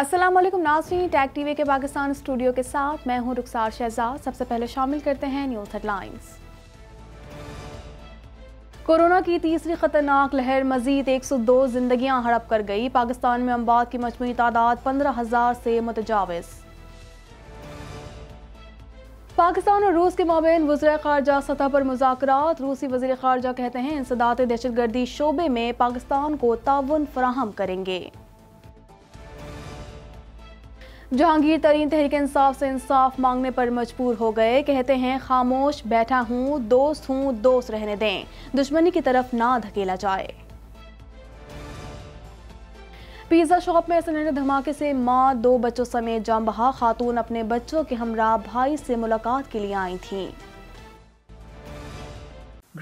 असलम नाजरीन tag TV के Pakistan studio के साथ मैं हूं रुखसार शहजाद सबसे पहले शामिल करते हैं न्यूज़ हेडलाइंस कोरोना की तीसरी खतरनाक लहर मजीद 102 जिंदगियां हड़प कर गई पाकिस्तान में अमवात की मजमू तादाद पंद्रह हजार से मुतजावज पाकिस्तान और रूस के माबेन वजरा खारजा सतह पर मुजाकर रूसी वजी खारजा कहते हैं इंसदात दहशतगर्दी शोबे में पाकिस्तान को ताउन फराहम करेंगे जहांगीर तरीन तहरीक इंसाफ से इंसाफ मांगने पर मजबूर हो गए कहते हैं खामोश बैठा हूँ दोस्त हूँ दोस्त रहने दें दुश्मनी की तरफ ना धकेला जाए पिज़्ज़ा शॉप में सिलेंडर धमाके से मां दो बच्चों समेत जाम बहा खातून अपने बच्चों के हमरा भाई से मुलाकात के लिए आई थी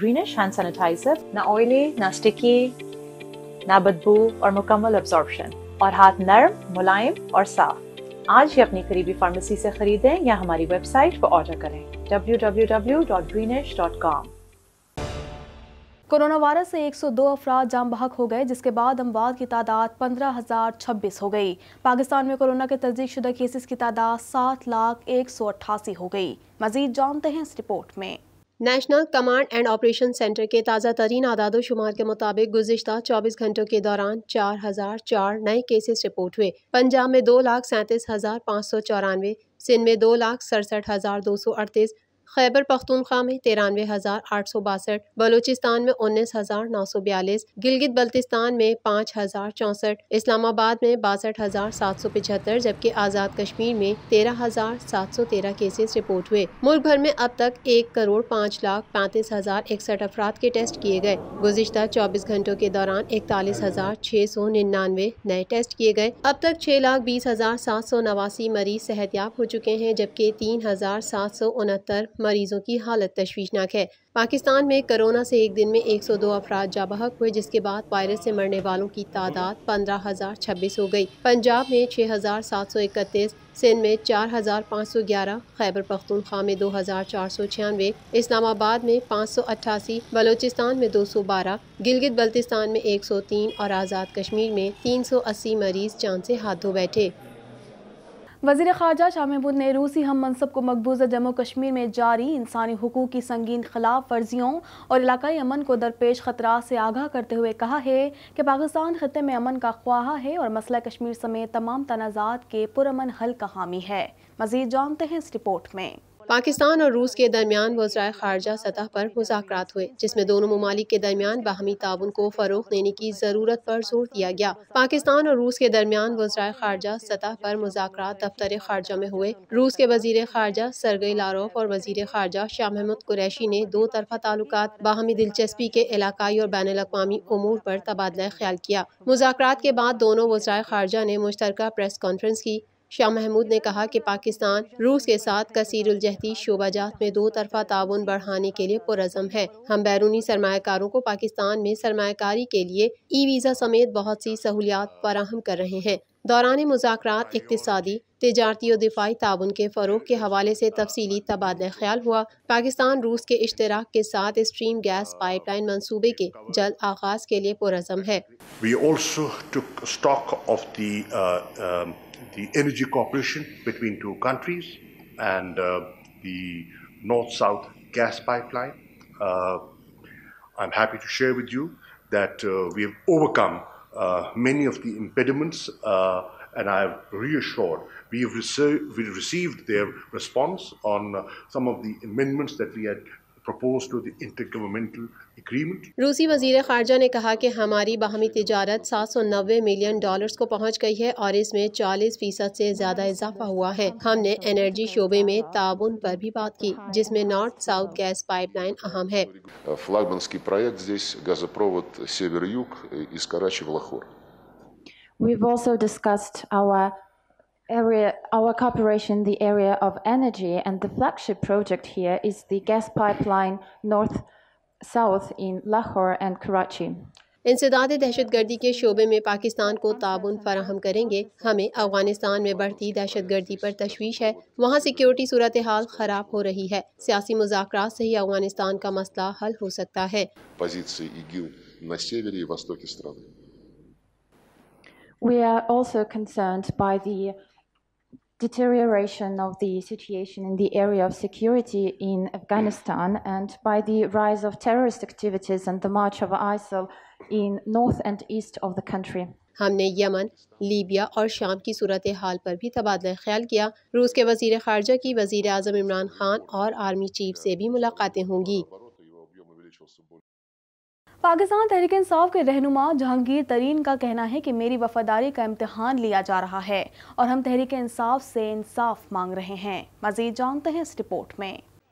ग्रीनिश हैंड सैनिटाइजर ना ऑयली ना स्टिकी ना बदबू और मुकम्मल अब्जॉर्प्शन और हाथ नर्म मुलायम और साफ आज ही अपनी करीबी फार्मेसी से खरीदें या हमारी वेबसाइट पर ऑर्डर करें www.greenish.com कोरोना वायरस से 102 अफराद जाम बहक हो गए जिसके बाद अमवाद की तादाद पंद्रह हज़ार छब्बीस हो गई पाकिस्तान में कोरोना के तस्दीक शुदा केसेस की तादाद सात लाख एक सौ अट्ठासी हो गई मजीद जानते हैं इस रिपोर्ट में national command and operation centre के ताज़ा तरीन आदाद शुमार के मुताबिक गुजशत 24 घंटों के दौरान चार हजार चार नए केसेस रिपोर्ट हुए पंजाब में दो लाख सैंतीस हज़ार पाँच सौ चौरानवे सिंध में दो लाख सड़सठ हज़ार दो सौ अड़तीस खैबर पख्तूनख्वा में तिरानवे हज़ार आठ सौ बासठ बलूचिस्तान में उन्नीस हज़ार नौ सौ बयालीस गिलगित बल्तिस्तान में पाँच हज़ार चौंसठ इस्लामाबाद में बासठ हज़ार सात सौ पिछहत्तर जबकि आज़ाद कश्मीर में तेरह हज़ार सात सौ तेरह केसेस रिपोर्ट हुए मुल्क भर में अब तक एक करोड़ पाँच लाख पैंतीस हज़ार इकसठ अफराद के टेस्ट किए गए गुजशत चौबीस घंटों के दौरान इकतालीस हज़ार छः सौ निन्यानवे नए टेस्ट किए गए अब तक छः लाख बीस हज़ार सात सौ नवासी मरीज सेहतियाब हो चुके हैं जबकि तीन हज़ार सात सौ उनहत्तर मरीजों की हालत तश्वीशनाक है पाकिस्तान में कोरोना से एक दिन में 102 अफराद जाबहक हुए जिसके बाद वायरस से मरने वालों की तादाद पंद्रह हज़ार छब्बीस हो गई पंजाब में छह हज़ार सात सौ इकतीस सिंध में चार हज़ार पाँच सौ ग्यारह खैबर पख्तूनख्वा में दो हज़ार चार सौ छियानवे इस्लामाबाद में पाँच सौ अट्ठासी बलोचिस्तान में दो सौ बारह गिलगित बल्तिस्तान में एक सौ तीन और आज़ाद कश्मीर में तीन सौ अस्सी मरीज चांद से हाथ धो बैठे वजीर खारजा शाह महमूद ने रूसी हम मनसब को मकबूजा जम्मू कश्मीर में जारी इंसानी हकूक़ की संगीन खिलाफ वर्जियों और इलाकई अमन को दरपेश खतरा से आगाह करते हुए कहा है कि पाकिस्तान खत्े में अमन का ख्वाहा है और मसला कश्मीर समेत तमाम तनाज़ात के पुरमन हल का हामी है मजीद जानते हैं इस रिपोर्ट में पाकिस्तान और रूस के दरमियान वज्राय खारजा सतह पर मुजाकर हुए जिसमें दोनों ममालिक के दरमियान बाहमी ताउन को फ़रोग देने की ज़रूरत पर जोर दिया गया पाकिस्तान और रूस के दरमियान वज्राय खारजा सतह पर मुजाकर दफ्तर खारजा में हुए रूस के वजीर खारजा सरगई लारोफ और वजीर खारजा शाह महमूद कुरैशी ने दो तरफा ताल्लुक बाहमी दिलचस्पी के इलाकई और बैन अवी अमूर पर तबादला ख्याल किया मुजाकर के बाद दोनों वज्राय खारजा ने मुश्तरक प्रेस कॉन्फ्रेंस की शाह महमूद ने कहा कि पाकिस्तान रूस के साथ कसीरुलजहती शोबाजात में दो तरफा ताउन बढ़ाने के लिए पुरजम है हम बैरूनी सरमाकारों को पाकिस्तान में सरमाकारी के लिए ई वीज़ा समेत बहुत सी सहूलियात फराहम कर रहे हैं दौरान मुजाकर इकतदी तजारती और दिफाई ताउन के फ़रूग के हवाले से तफसी तबादला ख्याल हुआ पाकिस्तान रूस के इश्तराक के साथ स्ट्रीम गैस पाइप लाइन मनसूबे के जल्द आगाज के लिए पुरजम है Uh, many of the impediments, uh, and I have reassured. We have rece- we received their response on some of the amendments that we had रूसी वजीर खारजा ने कहा कि हमारी बाहमी तजारत सात सौ नबे मिलियन डॉलर्स को पहुँच गई है और इसमें चालीस फीसद ऐसी ज़्यादा इजाफा हुआ है हमने एनर्जी शोबे में ताबन पर भी बात की जिसमे नॉर्थ साउथ गैस लाइन अहम है We've also discussed our area, our cooperation in the area of energy, and the flagship project here is the gas pipeline North South in Lahore and Karachi. इंसदाद दहशत गर्दी के शोबे में पाकिस्तान को ताबन फराहम करेंगे हमें अफगानिस्तान में बढ़ती दहशत गर्दी पर तशवीश है वहाँ सिक्योरिटी सूरत हाल ख़राब हो रही है सियासी मुजाकर से ही अफगानिस्तान का मसला हल हो सकता है We are also concerned by the deterioration of the situation in the area of security in Afghanistan and by the rise of terrorist activities and the march of ISIL in north and east of the country. हमने Yemen Libya और शाम की सूरत हाल पर भी तबादला ख्याल किया रूस के वजीर खारजा की वजीर अजम इमरान खान और आर्मी चीफ से भी मुलाकातें होंगी पाकिस्तान तहरीक इंसाफ के रहनुमा जहांगीर तरीन का कहना है कि मेरी वफादारी का इम्तहान लिया जा रहा है और हम तहरीक इंसाफ से इंसाफ मांग रहे हैं मजीद जानते हैं इस रिपोर्ट में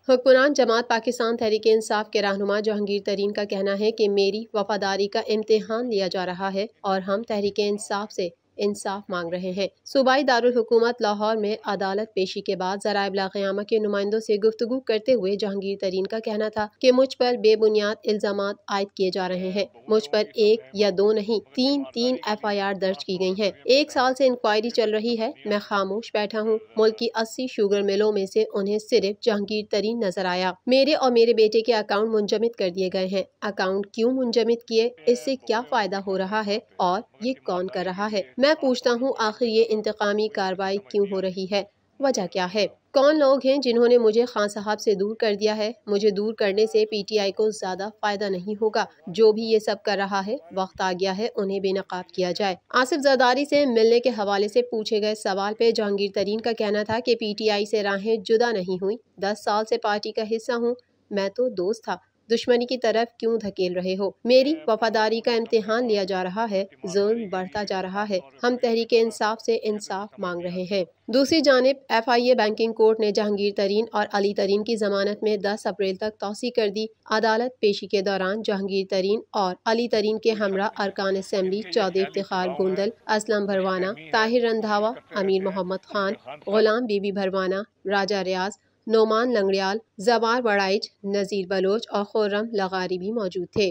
हुक्मरान जमात पाकिस्तान तहरीक इंसाफ के रहनुमा जहांगीर तरीन का कहना है कि मेरी वफादारी का इम्तहान लिया जा रहा है और हम तहरीक इंसाफ से इंसाफ मांग रहे हैं सूबाई दारकूमत लाहौर में अदालत पेशी के बाद जराय क़्यामा के नुमाइंदों से गुफ्तु करते हुए जहांगीर तरीन का कहना था कि मुझ पर बेबुनियाद इल्जाम आयद किए जा रहे हैं मुझ पर एक या दो नहीं तीन तीन एफ आई आर दर्ज की गई है एक साल से इंक्वायरी चल रही है मैं खामोश बैठा हूँ मुल्क की अस्सी शुगर मिलों में से उन्हें सिर्फ जहांगीर तरीन नजर आया मेरे और मेरे बेटे के अकाउंट मुंजमद कर दिए गए हैं अकाउंट क्यों मुंजमद किए इससे क्या फायदा हो रहा है और ये कौन कर रहा है मैं मैं पूछता हूँ आखिर ये इंतकामी कार्रवाई क्यों हो रही है वजह क्या है कौन लोग हैं जिन्होंने मुझे खान साहब से दूर कर दिया है मुझे दूर करने से पीटीआई को ज्यादा फायदा नहीं होगा जो भी ये सब कर रहा है वक्त आ गया है उन्हें बेनकाब किया जाए आसिफ जरदारी से मिलने के हवाले से पूछे गए सवाल पे जहांगीर तरीन का कहना था कि पीटीआई से राहें जुदा नहीं हुई दस साल से पार्टी का हिस्सा हूँ मैं तो दोस्त था दुश्मनी की तरफ क्यों धकेल रहे हो मेरी वफादारी का इम्तिहान लिया जा रहा है जुल्म बढ़ता जा रहा है हम तहरीक इंसाफ से इंसाफ मांग रहे हैं दूसरी जानब F I A banking court ने जहांगीर तरीन और अली तरीन की जमानत में 10 अप्रैल तक तोसी कर दी अदालत पेशी के दौरान जहांगीर तरीन और अली तरीन के हमरा अरकान असम्बली चौधरी इफ्तार गोंदल असलम भरवाना ताहिर रंधावा अमीर मोहम्मद खान गुलाम बीबी भरवाना राजा रियाज नोमान लंगड़ियाल जवार वड़ाइज नज़ीर बलोच और खुर्रम लगारी भी मौजूद थे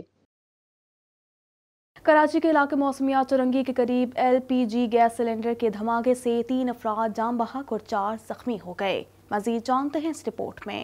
कराची के इलाके मौसमिया चुरंगी के करीब एलपीजी गैस सिलेंडर के धमाके से तीन अफराद जाम बहक और चार जख्मी हो गए मजीद जानते हैं इस रिपोर्ट में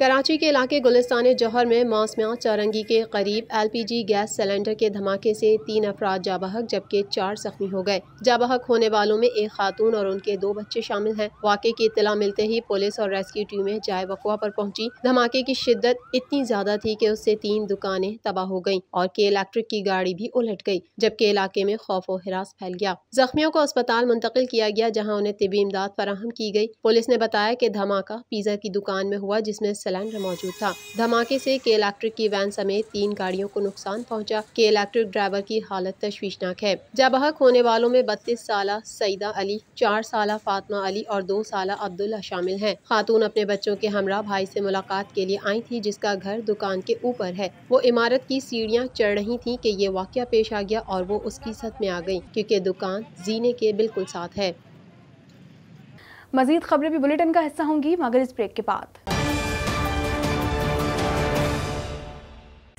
कराची के इलाके गुलिस्तान जौहर में मौसमिया चौरंगी के करीब एलपीजी गैस सिलेंडर के धमाके से तीन अफराद जाबहक जबकि चार जख्मी हो गए जाबहक होने वालों में एक खातून और उनके दो बच्चे शामिल हैं वाकई की इतला मिलते ही पुलिस और रेस्क्यू टीमें जाए वकुआ पर पहुंची धमाके की शिद्दत इतनी ज्यादा थी कि उससे तीन दुकानें तबाह हो गयी और के इलेक्ट्रिक की गाड़ी भी उलट गयी जबकि इलाके में खौफ और हिरास फैल गया जख्मियों को अस्पताल मुंतकिल किया गया जहाँ उन्हें तबी इमदाद फराहम की गयी पुलिस ने बताया की धमाका पिज्जा की दुकान में हुआ जिसमे सिलेंडर मौजूद था धमाके से के इलेक्ट्रिक की वैन समेत तीन गाड़ियों को नुकसान पहुंचा के इलेक्ट्रिक ड्राइवर की हालत तशवीशनाक है जबहक होने वालों में बत्तीस साल सईदा अली चार साल फातमा अली और दो साल अब्दुल्ला शामिल है खातून अपने बच्चों के हमरा भाई ऐसी मुलाकात के लिए आई थी जिसका घर दुकान के ऊपर है वो इमारत की सीढ़ियाँ चढ़ रही थी की ये वाक़ पेश आ गया और वो उसकी सत में आ गयी क्यूँकी दुकान जीने के बिल्कुल साथ है मजीद खबरें भी बुलेटिन का हिस्सा होंगी मगर इस ब्रेक के बाद